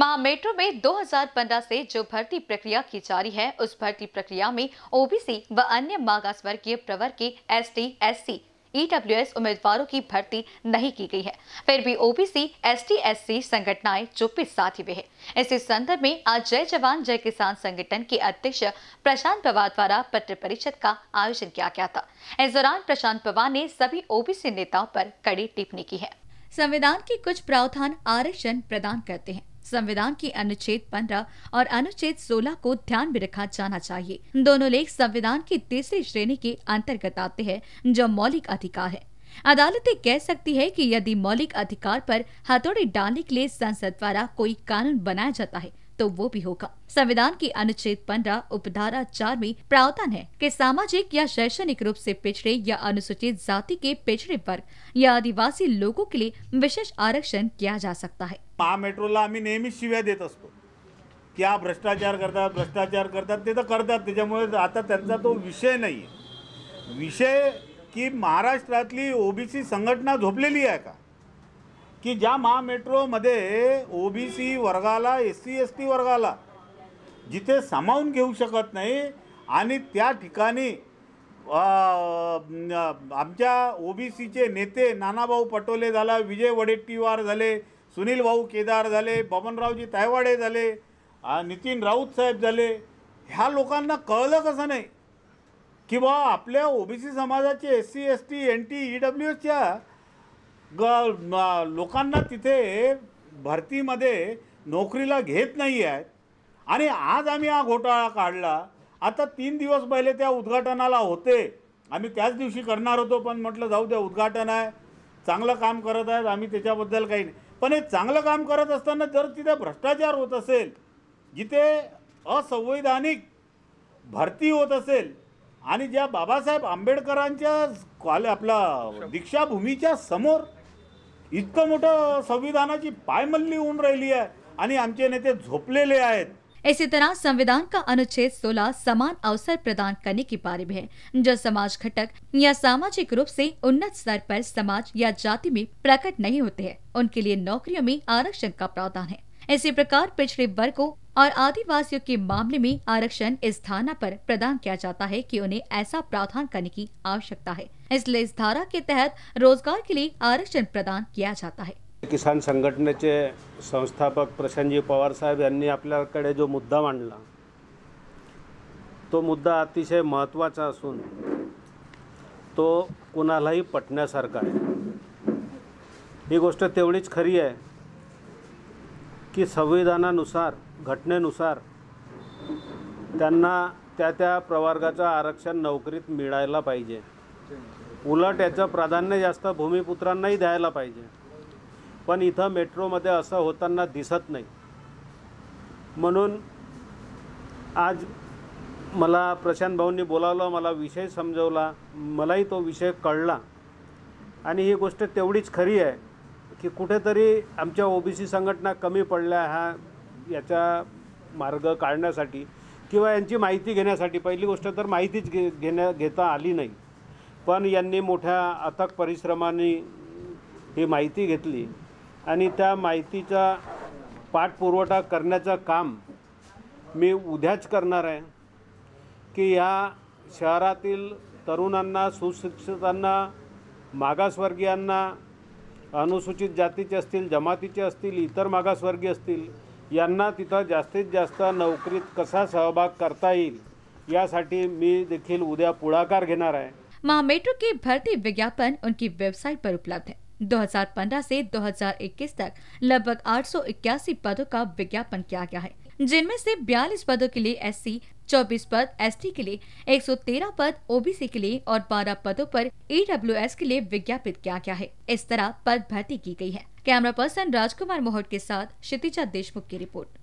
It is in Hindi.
महा मेट्रो में 2015 से जो भर्ती प्रक्रिया की जा रही है उस भर्ती प्रक्रिया में ओबीसी व अन्य मागास वर्गीय प्रवर के S T S C EWS उम्मीदवारों की भर्ती नहीं की गई है फिर भी ओबीसी एस सी संगठनाएं चुप्पी साथी हुए है इसी संदर्भ में आज जय जवान जय किसान संगठन के अध्यक्ष प्रशांत पवार द्वारा पत्र परिषद का आयोजन किया गया था इस दौरान प्रशांत पवार ने सभी ओबीसी नेताओं पर कड़ी टिप्पणी की है संविधान के कुछ प्रावधान आरक्षण प्रदान करते हैं संविधान के अनुच्छेद 15 और अनुच्छेद 16 को ध्यान में रखा जाना चाहिए दोनों लेख संविधान की तीसरी श्रेणी के अंतर्गत आते हैं जो मौलिक अधिकार है अदालतें कह सकती है कि यदि मौलिक अधिकार पर हथौड़ी डालने के लिए संसद द्वारा कोई कानून बनाया जाता है तो वो भी होगा संविधान की अनुच्छेद पंद्रह उपधारा चार में प्रावधान है कि सामाजिक या शैक्षणिक रूप से पिछड़े या अनुसूचित जाति के पिछड़े वर्ग या आदिवासी लोगों के लिए विशेष आरक्षण किया जा सकता है महा मेट्रोला आम्ही नेहमीच शिव्या देत असतो की भ्रष्टाचार करता भ्रष्टाचार करता ते तर करतात आता तो विषय नाही विषय की महाराष्ट्र ओबीसी संघटना जोपले है का की ज्या महामेट्रोमध्ये ओ बी सी वर्गाला एस सी एस टी वर्गाला जिथे सामावून घेऊ शकत नाही आणि त्या ठिकाणी आमच्या ओ बी सीचे नेते नानाभाऊ पटोले झाला विजय वडेट्टीवार झाले सुनील भाऊ केदार झाले बबनरावजी तायवाडे झाले नितीन राऊत साहेब झाले ह्या लोकांना कळलं कसं नाही की बा आपल्या ओबीसी समाजाचे S C S T N T E W एसच्या ग लोकांना तिथे भरतीमध्ये नोकरीला घेत नाही आहेत आणि आज आम्ही हा घोटाळा काढला आता तीन दिवस पहिले त्या उद्घाटनाला होते आम्ही त्याच दिवशी करणार होतो पण म्हटलं जाऊ द्या उद्घाटन आहे चांगलं काम करत आहेत आम्ही त्याच्याबद्दल काही नाही पण हे चांगलं काम करत असताना जर तिथे भ्रष्टाचार होत असेल जिथे असंवैधानिक भरती होत असेल आणि ज्या बाबासाहेब आंबेडकरांच्या क्वाल आपला दीक्षाभूमीच्या समोर मोट संविधान की पायमल्ली होऊन राहिली आहे आमचे नेते जोपले इसी तरह संविधान का अनुच्छेद 16 समान अवसर प्रदान करने की में है जो समाज घटक या सामाजिक रूप से उन्नत स्तर पर समाज या जाति में प्रकट नहीं होते हैं उनके लिए नौकरियों में आरक्षण का प्रावधान है इसी प्रकार पिछड़े वर्गो और आदिवासियों के मामले में आरक्षण इस धारणा पर प्रदान किया जाता है कि उन्हें ऐसा प्रावधान करने की आवश्यकता है इसलिए इस धारा के तहत रोजगार के लिए आरक्षण प्रदान किया जाता है किसान के संस्थापक प्रशांतजी पवार साहेब अपने कड़े जो मुद्दा मांडला तो मुद्दा अतिशय महत्वाचार असून तो कुणालाही पटण्यासारखा आहे ही गोष्ट खरी है की संविधानानुसार घटनेनुसार त्यांना त्या त्या प्रवर्गाचं आरक्षण नोकरीत मिळायला पाहिजे उलट याचं प्राधान्य जास्त भूमिपुत्रांनाही द्यायला पाहिजे पण इथं मेट्रोमध्ये असं होताना दिसत नाही म्हणून आज मला प्रशांत भाऊंनी बोलावलं मला विषय समजवला मलाही तो विषय कळला आणि ही गोष्ट तेवढीच खरी आहे की कुठेतरी आमच्या ओबीसी संघटना कमी पडल्या ह्या याचा मार्ग काढण्यासाठी किंवा यांची माहिती घेण्यासाठी पहिली गोष्ट तर माहितीच घे घेण्या घेता आली नाही पण यांनी मोठ्या अथक परिश्रमाने ही माहिती घेतली आणि त्या माहितीचा पाठपुरवठा करण्याचं काम मी उद्याच करणार आहे की ह्या शहरातील तरुणांना सुशिक्षितांना मागासवर्गीयांना अनुसूचित जाति असतील जमातीचे इतर मगासवर्गीय तिथ जास्तीत जास्त नोकरीत कसा सहभाग करता यासाठी मी देखील उद्या पुढाकार घेणार आहे महामेट्रो की भर्ती विज्ञापन उनकी वेबसाइट पर उपलब्ध है 2015 से 2021 तक लगभग 881 पदों का विज्ञापन किया गया है जिनमें से 42 पदों के लिए एस 24 पद एस के लिए 113 पद ओबीसी के लिए और 12 पदों पर ईडब्ल्यूएस e के लिए विज्ञापित किया गया है इस तरह पद भर्ती की गई है कैमरा पर्सन राजकुमार मोहट के साथ क्षितिजा देशमुख की रिपोर्ट